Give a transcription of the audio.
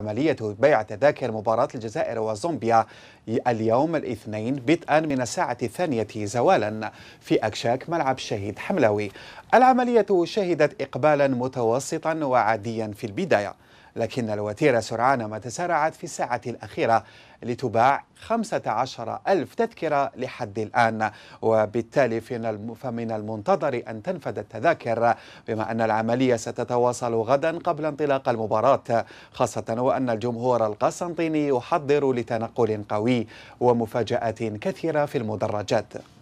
عملية بيع تذاكر مباراة الجزائر وزومبيا اليوم الاثنين بدءا من الساعة الثانية زوالا في أكشاك ملعب شهيد حملاوي العملية شهدت إقبالا متوسطا وعاديا في البداية لكن الوتيرة سرعان ما تسارعت في الساعة الأخيرة لتباع 15 ألف تذكرة لحد الآن وبالتالي فمن المنتظر أن تنفذ التذاكر بما أن العملية ستتواصل غدا قبل انطلاق المباراة خاصة وأن الجمهور القسنطيني يحضر لتنقل قوي ومفاجآت كثيرة في المدرجات